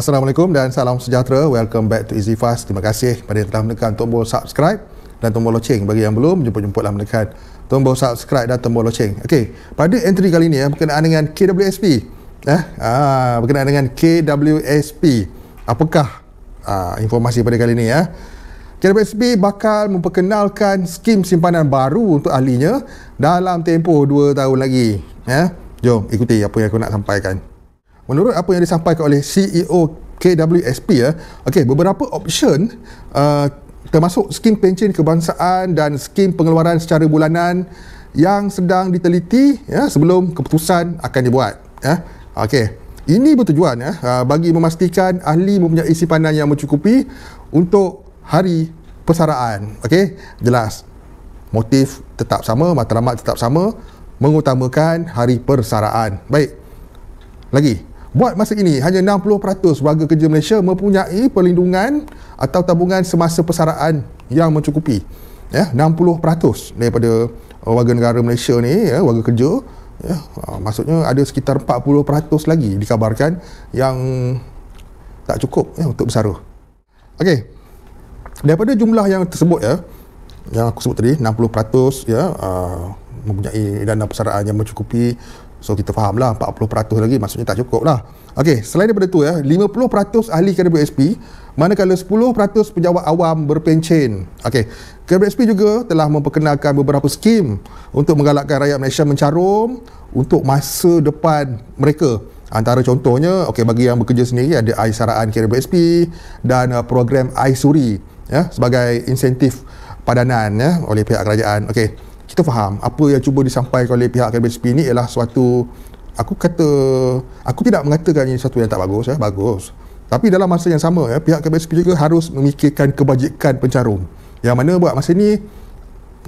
Assalamualaikum dan salam sejahtera. Welcome back to Easy Fast. Terima kasih kepada yang telah menekan tombol subscribe dan tombol loceng. Bagi yang belum, jumpa-jumpa jemputlah menekan tombol subscribe dan tombol loceng. Okey, pada entry kali ini ya, berkenaan dengan KWSP. Eh, ah, berkenaan dengan KWSP. Apakah ah, informasi pada kali ini ya? Eh? KWSP bakal memperkenalkan skim simpanan baru untuk ahlinya dalam tempoh 2 tahun lagi. Ya, jom ikuti apa yang aku nak sampaikan. Menurut apa yang disampaikan oleh CEO KWSP ya, okey beberapa option uh, termasuk skim pencen kebangsaan dan skim pengeluaran secara bulanan yang sedang diteliti ya sebelum keputusan akan dibuat ya. Okey. Ini bertujuan ya uh, bagi memastikan ahli mempunyai simpanan yang mencukupi untuk hari persaraan. Okey, jelas. Motif tetap sama, matlamat tetap sama mengutamakan hari persaraan. Baik. Lagi, Buat masa ini hanya 60% warga kerja Malaysia mempunyai perlindungan atau tabungan semasa persaraan yang mencukupi. Ya, 60% daripada uh, warga negara Malaysia ni ya, warga kerja ya, uh, maksudnya ada sekitar 40% lagi dikabarkan yang tak cukup ya untuk bersara. Okey. Daripada jumlah yang tersebut ya yang aku sebut tadi 60% ya uh, mempunyai dana persaraan yang mencukupi So kita faham lah 40% lagi maksudnya tak cukup lah Okey, selain daripada tu ya 50% ahli kader BSP Manakala 10% pejabat awam berpencen Okey, kader BSP juga telah memperkenalkan beberapa skim Untuk menggalakkan rakyat Malaysia mencarum Untuk masa depan mereka Antara contohnya, okey bagi yang bekerja sendiri Ada aisaraan kader BSP Dan uh, program aisuri ya, Sebagai insentif padanan ya, oleh pihak kerajaan Okey, kita faham apa yang cuba disampaikan oleh pihak KBSP ini ialah suatu aku kata aku tidak mengatakan ini satu yang tak bagus ya bagus tapi dalam masa yang sama ya pihak KBSP juga harus memikirkan kebajikan pencarum yang mana buat masa ini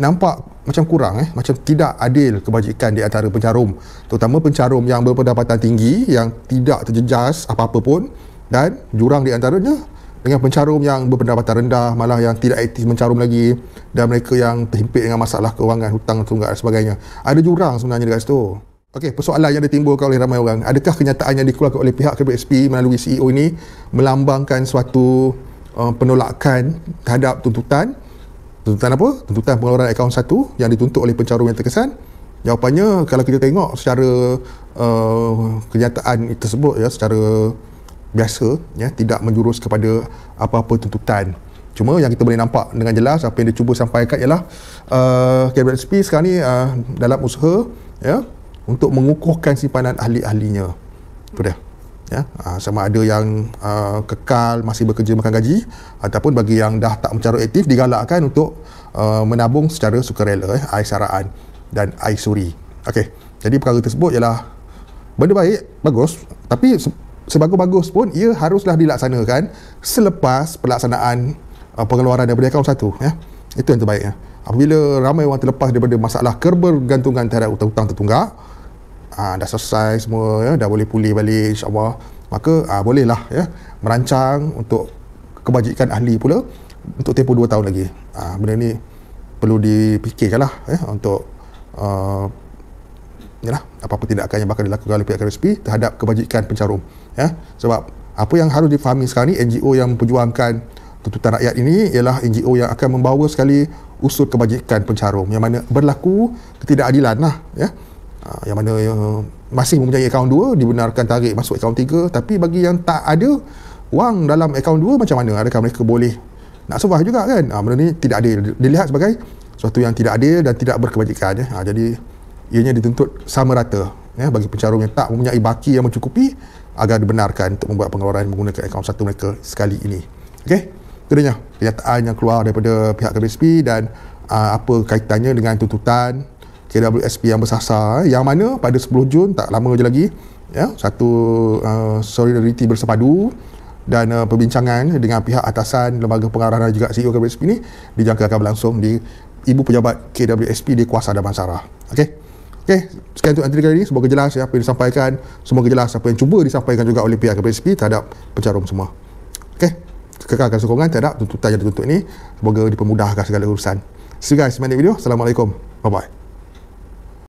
nampak macam kurang eh macam tidak adil kebajikan di antara pencarum terutama pencarum yang berpendapatan tinggi yang tidak terjejas apa-apa pun dan jurang di antaranya dengan pencarum yang berpendapatan rendah malah yang tidak aktif mencarum lagi dan mereka yang terhimpit dengan masalah kewangan hutang tunggak dan sebagainya ada jurang sebenarnya dekat situ Okey, persoalan yang ditimbulkan oleh ramai orang, adakah kenyataan yang dikeluarkan oleh pihak KBSP melalui CEO ini melambangkan suatu uh, penolakan terhadap tuntutan? Tuntutan apa? Tuntutan pengeluaran akaun satu yang dituntut oleh pencarum yang terkesan? Jawapannya, kalau kita tengok secara uh, kenyataan tersebut, ya, secara biasa ya tidak menjurus kepada apa-apa tuntutan cuma yang kita boleh nampak dengan jelas apa yang dia cuba sampaikan ialah uh, Gabriel SP sekarang ni uh, dalam usaha ya untuk mengukuhkan simpanan ahli-ahlinya itu dia ya uh, sama ada yang uh, kekal masih bekerja makan gaji ataupun bagi yang dah tak mencari aktif digalakkan untuk uh, menabung secara sukarela eh, air saraan dan air suri okey jadi perkara tersebut ialah benda baik bagus tapi sebagus-bagus pun ia haruslah dilaksanakan selepas pelaksanaan uh, pengeluaran daripada akaun satu ya. Itu yang terbaiknya. Apabila ramai orang terlepas daripada masalah kebergantungan terhadap hutang-hutang tertunggak, uh, dah selesai semua ya, dah boleh pulih balik insya maka uh, bolehlah ya merancang untuk kebajikan ahli pula untuk tempoh 2 tahun lagi. Uh, benda ni perlu dipikirkanlah ya untuk uh, yalah, apa-apa tindakan yang bakal dilakukan oleh pihak RSP terhadap kebajikan pencarum. Ya? Sebab apa yang harus difahami sekarang ni NGO yang memperjuangkan tuntutan rakyat ini ialah NGO yang akan membawa sekali usul kebajikan pencarum yang mana berlaku ketidakadilan lah ya ha, yang mana uh, masih mempunyai akaun 2 dibenarkan tarik masuk akaun 3 tapi bagi yang tak ada wang dalam akaun 2 macam mana adakah mereka boleh nak sebah juga kan ha, benda ni tidak adil dilihat sebagai sesuatu yang tidak adil dan tidak berkebajikan ya. ha, jadi ianya dituntut sama rata ya, bagi pencarum yang tak mempunyai baki yang mencukupi agar dibenarkan untuk membuat pengeluaran menggunakan akaun satu mereka sekali ini. Okey? Itu dia kenyataan yang keluar daripada pihak KBSP dan uh, apa kaitannya dengan tuntutan KWSP yang bersasar ya, yang mana pada 10 Jun tak lama je lagi ya satu uh, solidariti bersepadu dan uh, perbincangan dengan pihak atasan lembaga pengarah dan juga CEO KWSP ini dijangka akan berlangsung di ibu pejabat KWSP di Kuasa Damansara. Okey. Okey, sekian untuk antara kali ini. Semoga jelas ya apa yang disampaikan. Semoga jelas apa yang cuba disampaikan juga oleh pihak KPSP terhadap pencarum semua. Okey, kekalkan sokongan terhadap tuntutan yang dituntut ini. Semoga dipermudahkan segala urusan. See you guys in video. Assalamualaikum. Bye-bye.